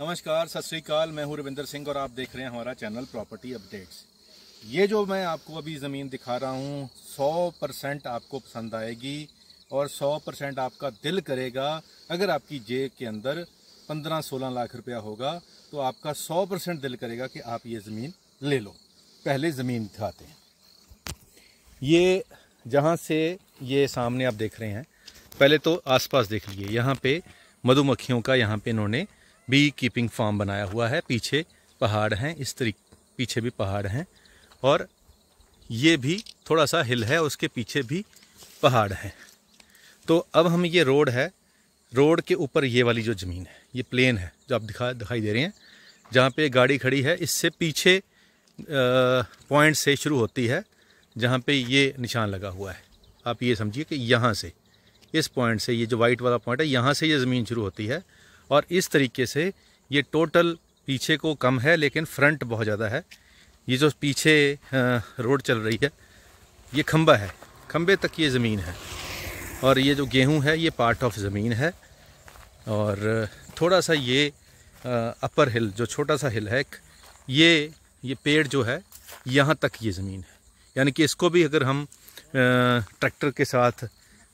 नमस्कार सत श्रीकाल मैं हूँ रविंदर सिंह और आप देख रहे हैं हमारा चैनल प्रॉपर्टी अपडेट्स ये जो मैं आपको अभी ज़मीन दिखा रहा हूँ सौ परसेंट आपको पसंद आएगी और सौ परसेंट आपका दिल करेगा अगर आपकी जेब के अंदर पंद्रह सोलह लाख रुपया होगा तो आपका सौ परसेंट दिल करेगा कि आप ये ज़मीन ले लो पहले ज़मीन दिखाते हैं ये जहाँ से ये सामने आप देख रहे हैं पहले तो आसपास देख लीजिए यहाँ पर मधुमक्खियों का यहाँ पर इन्होंने बी कीपिंग फार्म बनाया हुआ है पीछे पहाड़ हैं इस तरीके पीछे भी पहाड़ हैं और ये भी थोड़ा सा हिल है उसके पीछे भी पहाड़ हैं तो अब हम ये रोड है रोड के ऊपर ये वाली जो ज़मीन है ये प्लेन है जो आप दिखा दिखाई दे रहे हैं जहाँ पे गाड़ी खड़ी है इससे पीछे पॉइंट से शुरू होती है जहाँ पे ये निशान लगा हुआ है आप ये समझिए कि यहाँ से इस पॉइंट से ये जो वाइट वाला पॉइंट है यहाँ से ये ज़मीन शुरू होती है और इस तरीके से ये टोटल पीछे को कम है लेकिन फ्रंट बहुत ज़्यादा है ये जो पीछे रोड चल रही है ये खम्बा है खम्बे तक ये ज़मीन है और ये जो गेहूं है ये पार्ट ऑफ ज़मीन है और थोड़ा सा ये अपर हिल जो छोटा सा हिल है ये ये पेड़ जो है यहाँ तक ये ज़मीन है यानी कि इसको भी अगर हम ट्रैक्टर के साथ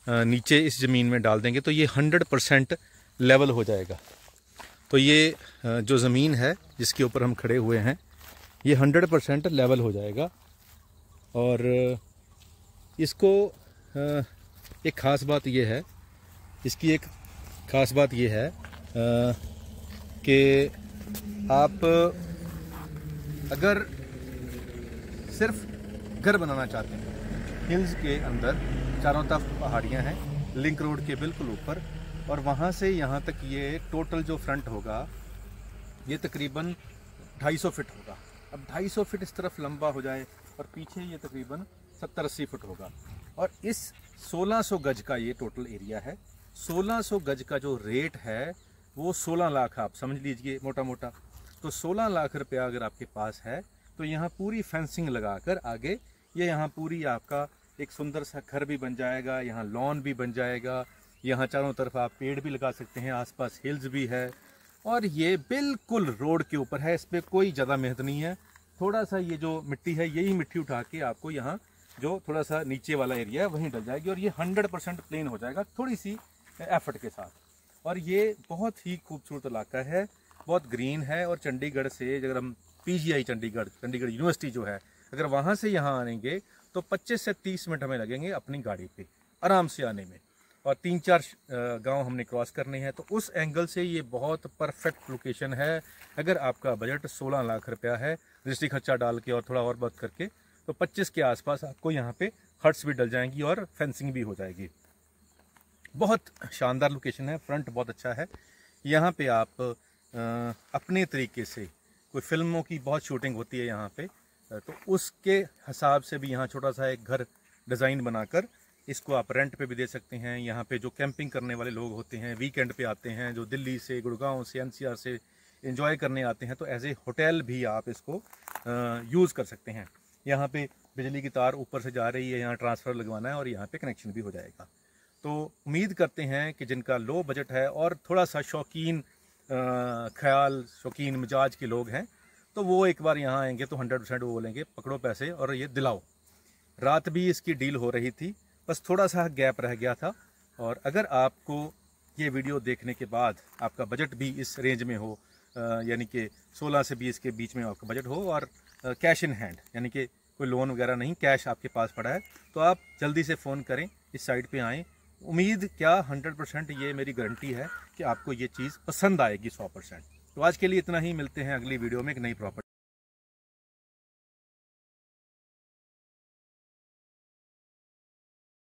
नीचे इस ज़मीन में डाल देंगे तो ये हंड्रेड परसेंट लेवल हो जाएगा तो ये जो ज़मीन है जिसके ऊपर हम खड़े हुए हैं ये हंड्रेड परसेंट लेवल हो जाएगा और इसको एक ख़ास बात ये है इसकी एक ख़ास बात ये है कि आप अगर सिर्फ घर बनाना चाहते हैं हिल्स के अंदर चारों तरफ पहाड़ियाँ हैं लिंक रोड के बिल्कुल ऊपर और वहाँ से यहाँ तक ये टोटल जो फ्रंट होगा ये तकरीबन 250 फीट होगा अब 250 फीट इस तरफ लंबा हो जाए और पीछे ये तकरीबन सत्तर अस्सी फुट होगा और इस 1600 गज का ये टोटल एरिया है 1600 गज का जो रेट है वो 16 लाख आप समझ लीजिए मोटा मोटा तो 16 लाख रुपया अगर आपके पास है तो यहाँ पूरी फेंसिंग लगाकर आगे ये यहाँ पूरी आपका एक सुंदर सा घर भी बन जाएगा यहाँ लॉन भी बन जाएगा यहाँ चारों तरफ आप पेड़ भी लगा सकते हैं आसपास हिल्स भी है और ये बिल्कुल रोड के ऊपर है इस पर कोई ज़्यादा मेहनत नहीं है थोड़ा सा ये जो मिट्टी है यही मिट्टी उठा के आपको यहाँ जो थोड़ा सा नीचे वाला एरिया है वहीं डल जाएगी और ये हंड्रेड परसेंट प्लेन हो जाएगा थोड़ी सी एफर्ट के साथ और ये बहुत ही खूबसूरत इलाका है बहुत ग्रीन है और चंडीगढ़ से अगर हम पीजीआई चंडीगढ़ चंडीगढ़ यूनिवर्सिटी जो है अगर वहाँ से यहाँ आएंगे तो 25 से 30 मिनट हमें लगेंगे अपनी गाड़ी पे आराम से आने में और तीन चार गांव हमने क्रॉस करने हैं तो उस एंगल से ये बहुत परफेक्ट लोकेशन है अगर आपका बजट 16 लाख रुपया है रजिस्ट्री खर्चा डाल के और थोड़ा और बात करके तो 25 के आसपास आपको यहाँ पे हट्स भी डल जाएंगी और फेंसिंग भी हो जाएगी बहुत शानदार लोकेशन है फ्रंट बहुत अच्छा है यहाँ पर आप अपने तरीके से कोई फिल्मों की बहुत शूटिंग होती है यहाँ पर तो उसके हिसाब से भी यहाँ छोटा सा एक घर डिज़ाइन बनाकर इसको आप रेंट पे भी दे सकते हैं यहाँ पे जो कैंपिंग करने वाले लोग होते हैं वीकेंड पे आते हैं जो दिल्ली से गुड़गांव से एनसीआर से इंजॉय करने आते हैं तो एज ए होटल भी आप इसको यूज़ कर सकते हैं यहाँ पे बिजली की तार ऊपर से जा रही है यहाँ ट्रांसफ़र लगवाना है और यहाँ पे कनेक्शन भी हो जाएगा तो उम्मीद करते हैं कि जिनका लो बजट है और थोड़ा सा शौकीन ख्याल शौकीन मिजाज के लोग हैं तो वो एक बार यहाँ आएंगे तो हंड्रेड परसेंट वो बोलेंगे पकड़ो पैसे और ये दिलाओ रात भी इसकी डील हो रही थी बस थोड़ा सा गैप रह गया था और अगर आपको ये वीडियो देखने के बाद आपका बजट भी इस रेंज में हो यानी कि 16 से 20 के बीच में आपका बजट हो और कैश इन हैंड यानी कि कोई लोन वगैरह नहीं कैश आपके पास पड़ा है तो आप जल्दी से फ़ोन करें इस साइट पे आएँ उम्मीद क्या 100 परसेंट ये मेरी गारंटी है कि आपको ये चीज़ पसंद आएगी 100 परसेंट तो आज के लिए इतना ही मिलते हैं अगली वीडियो में एक नई प्रॉपर्टी